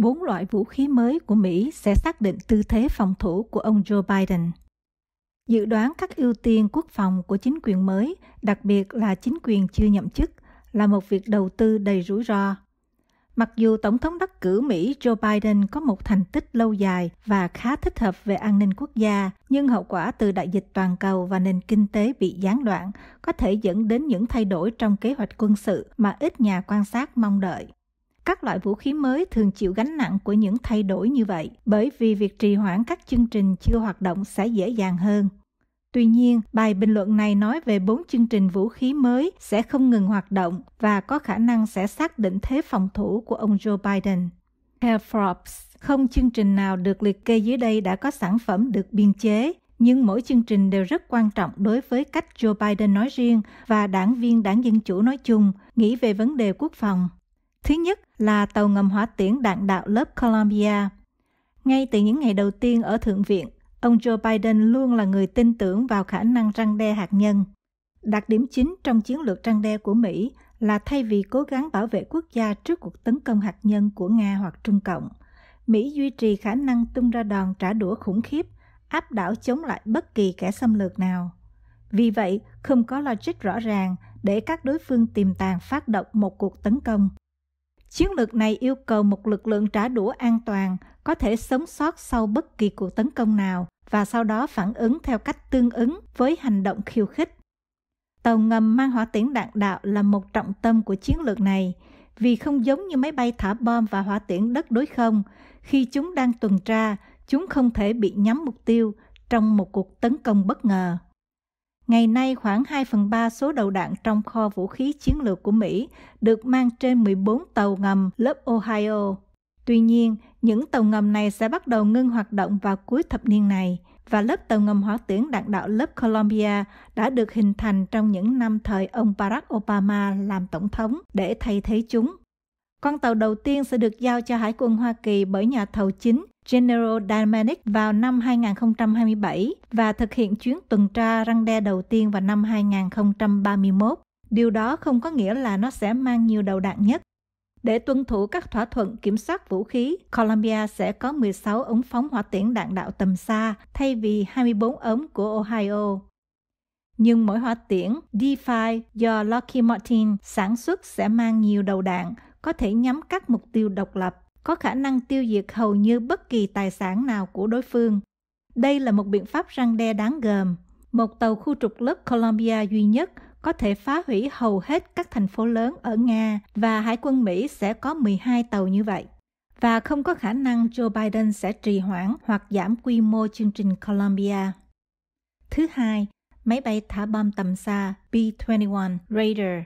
bốn loại vũ khí mới của Mỹ sẽ xác định tư thế phòng thủ của ông Joe Biden. Dự đoán các ưu tiên quốc phòng của chính quyền mới, đặc biệt là chính quyền chưa nhậm chức, là một việc đầu tư đầy rủi ro. Mặc dù Tổng thống đắc cử Mỹ Joe Biden có một thành tích lâu dài và khá thích hợp về an ninh quốc gia, nhưng hậu quả từ đại dịch toàn cầu và nền kinh tế bị gián đoạn có thể dẫn đến những thay đổi trong kế hoạch quân sự mà ít nhà quan sát mong đợi các loại vũ khí mới thường chịu gánh nặng của những thay đổi như vậy bởi vì việc trì hoãn các chương trình chưa hoạt động sẽ dễ dàng hơn Tuy nhiên, bài bình luận này nói về bốn chương trình vũ khí mới sẽ không ngừng hoạt động và có khả năng sẽ xác định thế phòng thủ của ông Joe Biden. Theo Forbes, không chương trình nào được liệt kê dưới đây đã có sản phẩm được biên chế, nhưng mỗi chương trình đều rất quan trọng đối với cách Joe Biden nói riêng và đảng viên đảng Dân Chủ nói chung nghĩ về vấn đề quốc phòng. Thứ nhất là tàu ngầm hỏa tiễn đạn đạo lớp Columbia. Ngay từ những ngày đầu tiên ở Thượng viện, ông Joe Biden luôn là người tin tưởng vào khả năng răng đe hạt nhân. Đặc điểm chính trong chiến lược răng đe của Mỹ là thay vì cố gắng bảo vệ quốc gia trước cuộc tấn công hạt nhân của Nga hoặc Trung Cộng, Mỹ duy trì khả năng tung ra đòn trả đũa khủng khiếp, áp đảo chống lại bất kỳ kẻ xâm lược nào. Vì vậy, không có logic rõ ràng để các đối phương tiềm tàng phát động một cuộc tấn công. Chiến lược này yêu cầu một lực lượng trả đũa an toàn, có thể sống sót sau bất kỳ cuộc tấn công nào và sau đó phản ứng theo cách tương ứng với hành động khiêu khích. Tàu ngầm mang hỏa tiễn đạn đạo là một trọng tâm của chiến lược này, vì không giống như máy bay thả bom và hỏa tiễn đất đối không, khi chúng đang tuần tra, chúng không thể bị nhắm mục tiêu trong một cuộc tấn công bất ngờ. Ngày nay, khoảng 2 phần 3 số đầu đạn trong kho vũ khí chiến lược của Mỹ được mang trên 14 tàu ngầm lớp Ohio. Tuy nhiên, những tàu ngầm này sẽ bắt đầu ngưng hoạt động vào cuối thập niên này và lớp tàu ngầm hỏa tiễn đạn đạo lớp Columbia đã được hình thành trong những năm thời ông Barack Obama làm tổng thống để thay thế chúng. Con tàu đầu tiên sẽ được giao cho Hải quân Hoa Kỳ bởi nhà thầu chính General Dynamics vào năm 2027 và thực hiện chuyến tuần tra răng đe đầu tiên vào năm 2031. Điều đó không có nghĩa là nó sẽ mang nhiều đầu đạn nhất. Để tuân thủ các thỏa thuận kiểm soát vũ khí, Colombia sẽ có 16 ống phóng hỏa tiễn đạn đạo tầm xa thay vì 24 ống của Ohio. Nhưng mỗi hỏa tiễn D5 do Lockheed Martin sản xuất sẽ mang nhiều đầu đạn, có thể nhắm các mục tiêu độc lập có khả năng tiêu diệt hầu như bất kỳ tài sản nào của đối phương. Đây là một biện pháp răng đe đáng gờm. Một tàu khu trục lớp colombia duy nhất có thể phá hủy hầu hết các thành phố lớn ở Nga và Hải quân Mỹ sẽ có 12 tàu như vậy. Và không có khả năng Joe Biden sẽ trì hoãn hoặc giảm quy mô chương trình colombia Thứ hai, máy bay thả bom tầm xa B-21 Raider.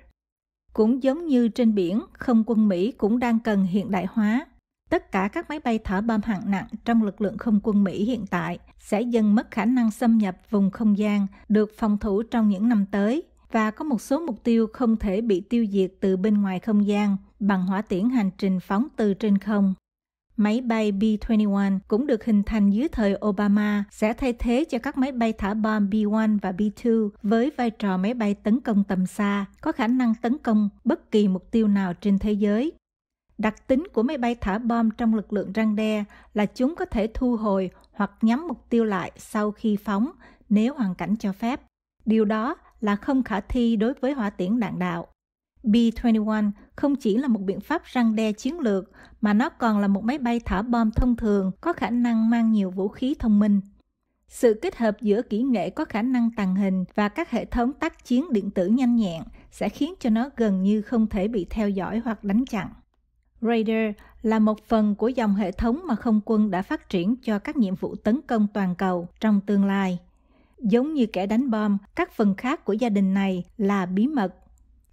Cũng giống như trên biển, không quân Mỹ cũng đang cần hiện đại hóa tất cả các máy bay thả bom hạng nặng trong lực lượng không quân Mỹ hiện tại sẽ dần mất khả năng xâm nhập vùng không gian được phòng thủ trong những năm tới và có một số mục tiêu không thể bị tiêu diệt từ bên ngoài không gian bằng hỏa tiễn hành trình phóng từ trên không. Máy bay B-21 cũng được hình thành dưới thời Obama sẽ thay thế cho các máy bay thả bom B-1 và B-2 với vai trò máy bay tấn công tầm xa, có khả năng tấn công bất kỳ mục tiêu nào trên thế giới. Đặc tính của máy bay thả bom trong lực lượng răng đe là chúng có thể thu hồi hoặc nhắm mục tiêu lại sau khi phóng nếu hoàn cảnh cho phép. Điều đó là không khả thi đối với hỏa tiễn đạn đạo. B-21 không chỉ là một biện pháp răng đe chiến lược mà nó còn là một máy bay thả bom thông thường có khả năng mang nhiều vũ khí thông minh. Sự kết hợp giữa kỹ nghệ có khả năng tàng hình và các hệ thống tác chiến điện tử nhanh nhẹn sẽ khiến cho nó gần như không thể bị theo dõi hoặc đánh chặn. Raider là một phần của dòng hệ thống mà không quân đã phát triển cho các nhiệm vụ tấn công toàn cầu trong tương lai. Giống như kẻ đánh bom, các phần khác của gia đình này là bí mật.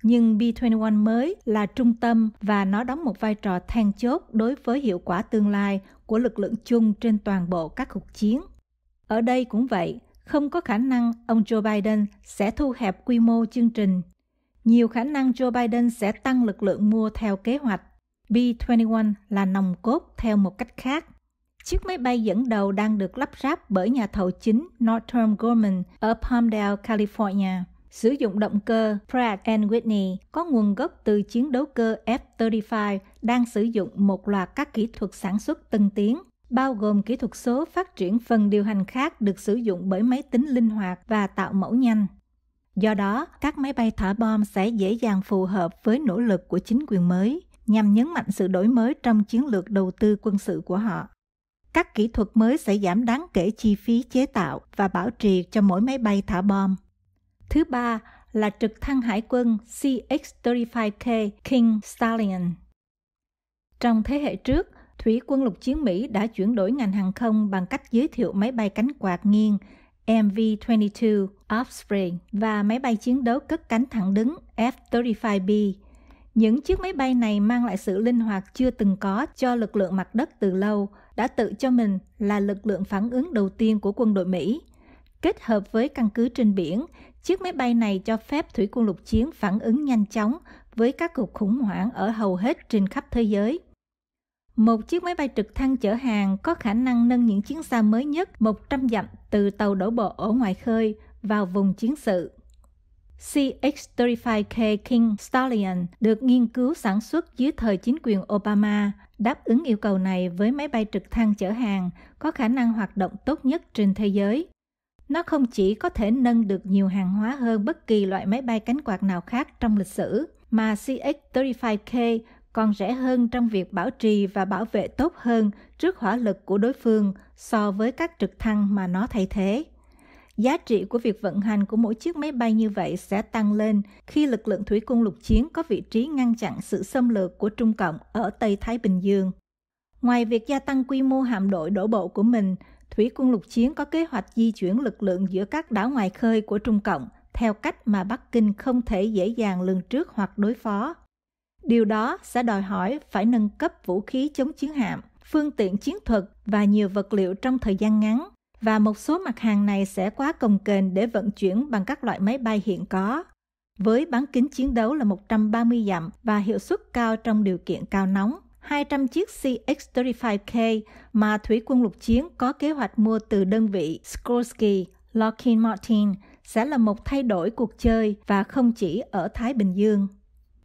Nhưng B-21 mới là trung tâm và nó đóng một vai trò then chốt đối với hiệu quả tương lai của lực lượng chung trên toàn bộ các cuộc chiến. Ở đây cũng vậy, không có khả năng ông Joe Biden sẽ thu hẹp quy mô chương trình. Nhiều khả năng Joe Biden sẽ tăng lực lượng mua theo kế hoạch B-21 là nòng cốt theo một cách khác. Chiếc máy bay dẫn đầu đang được lắp ráp bởi nhà thầu chính Northrop Grumman ở Palmdale, California. Sử dụng động cơ Pratt Whitney có nguồn gốc từ chiến đấu cơ F-35 đang sử dụng một loạt các kỹ thuật sản xuất tân tiến, bao gồm kỹ thuật số phát triển phần điều hành khác được sử dụng bởi máy tính linh hoạt và tạo mẫu nhanh. Do đó, các máy bay thả bom sẽ dễ dàng phù hợp với nỗ lực của chính quyền mới nhằm nhấn mạnh sự đổi mới trong chiến lược đầu tư quân sự của họ. Các kỹ thuật mới sẽ giảm đáng kể chi phí chế tạo và bảo trì cho mỗi máy bay thả bom. Thứ ba là trực thăng hải quân CX-35K King Stallion. Trong thế hệ trước, Thủy quân lục chiến Mỹ đã chuyển đổi ngành hàng không bằng cách giới thiệu máy bay cánh quạt nghiêng MV-22 offspring và máy bay chiến đấu cất cánh thẳng đứng F-35B những chiếc máy bay này mang lại sự linh hoạt chưa từng có cho lực lượng mặt đất từ lâu, đã tự cho mình là lực lượng phản ứng đầu tiên của quân đội Mỹ. Kết hợp với căn cứ trên biển, chiếc máy bay này cho phép thủy quân lục chiến phản ứng nhanh chóng với các cuộc khủng hoảng ở hầu hết trên khắp thế giới. Một chiếc máy bay trực thăng chở hàng có khả năng nâng những chiến xa mới nhất 100 dặm từ tàu đổ bộ ở ngoài khơi vào vùng chiến sự. CX-35K King Stallion được nghiên cứu sản xuất dưới thời chính quyền Obama, đáp ứng yêu cầu này với máy bay trực thăng chở hàng có khả năng hoạt động tốt nhất trên thế giới. Nó không chỉ có thể nâng được nhiều hàng hóa hơn bất kỳ loại máy bay cánh quạt nào khác trong lịch sử, mà CX-35K còn rẻ hơn trong việc bảo trì và bảo vệ tốt hơn trước hỏa lực của đối phương so với các trực thăng mà nó thay thế giá trị của việc vận hành của mỗi chiếc máy bay như vậy sẽ tăng lên khi lực lượng thủy quân lục chiến có vị trí ngăn chặn sự xâm lược của Trung Cộng ở Tây Thái Bình Dương. Ngoài việc gia tăng quy mô hạm đội đổ bộ của mình, thủy quân lục chiến có kế hoạch di chuyển lực lượng giữa các đảo ngoài khơi của Trung Cộng theo cách mà Bắc Kinh không thể dễ dàng lường trước hoặc đối phó. Điều đó sẽ đòi hỏi phải nâng cấp vũ khí chống chiến hạm, phương tiện chiến thuật và nhiều vật liệu trong thời gian ngắn và một số mặt hàng này sẽ quá cồng kềnh để vận chuyển bằng các loại máy bay hiện có. Với bán kính chiến đấu là 130 dặm và hiệu suất cao trong điều kiện cao nóng, 200 chiếc CX-35K mà thủy quân lục chiến có kế hoạch mua từ đơn vị Skorsky, Lockheed Martin sẽ là một thay đổi cuộc chơi và không chỉ ở Thái Bình Dương.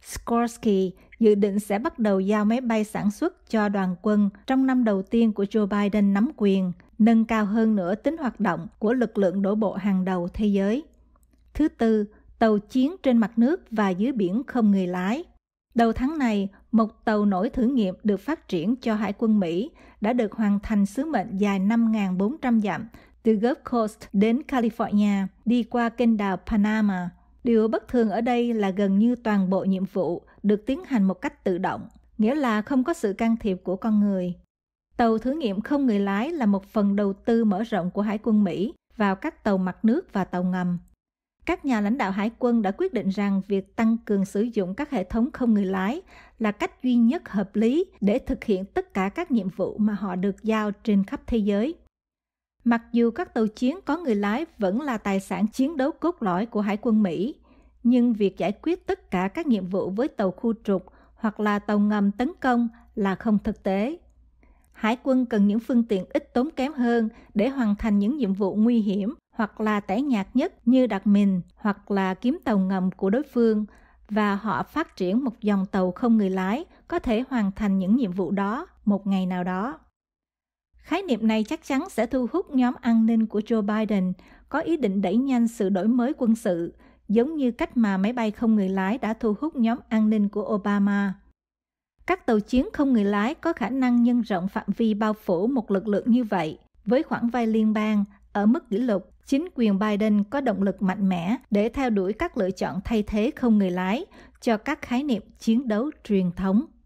Skorsky dự định sẽ bắt đầu giao máy bay sản xuất cho đoàn quân trong năm đầu tiên của Joe Biden nắm quyền, nâng cao hơn nữa tính hoạt động của lực lượng đổ bộ hàng đầu thế giới. Thứ tư, tàu chiến trên mặt nước và dưới biển không người lái. Đầu tháng này, một tàu nổi thử nghiệm được phát triển cho Hải quân Mỹ đã được hoàn thành sứ mệnh dài 5.400 dặm từ Gulf Coast đến California, đi qua kênh đào Panama, Điều bất thường ở đây là gần như toàn bộ nhiệm vụ được tiến hành một cách tự động, nghĩa là không có sự can thiệp của con người. Tàu thử nghiệm không người lái là một phần đầu tư mở rộng của Hải quân Mỹ vào các tàu mặt nước và tàu ngầm. Các nhà lãnh đạo hải quân đã quyết định rằng việc tăng cường sử dụng các hệ thống không người lái là cách duy nhất hợp lý để thực hiện tất cả các nhiệm vụ mà họ được giao trên khắp thế giới. Mặc dù các tàu chiến có người lái vẫn là tài sản chiến đấu cốt lõi của Hải quân Mỹ, nhưng việc giải quyết tất cả các nhiệm vụ với tàu khu trục hoặc là tàu ngầm tấn công là không thực tế. Hải quân cần những phương tiện ít tốn kém hơn để hoàn thành những nhiệm vụ nguy hiểm hoặc là tẻ nhạt nhất như đặt mình hoặc là kiếm tàu ngầm của đối phương và họ phát triển một dòng tàu không người lái có thể hoàn thành những nhiệm vụ đó một ngày nào đó. Khái niệm này chắc chắn sẽ thu hút nhóm an ninh của Joe Biden có ý định đẩy nhanh sự đổi mới quân sự, giống như cách mà máy bay không người lái đã thu hút nhóm an ninh của Obama. Các tàu chiến không người lái có khả năng nhân rộng phạm vi bao phủ một lực lượng như vậy, với khoản vay liên bang ở mức kỷ lục, chính quyền Biden có động lực mạnh mẽ để theo đuổi các lựa chọn thay thế không người lái cho các khái niệm chiến đấu truyền thống.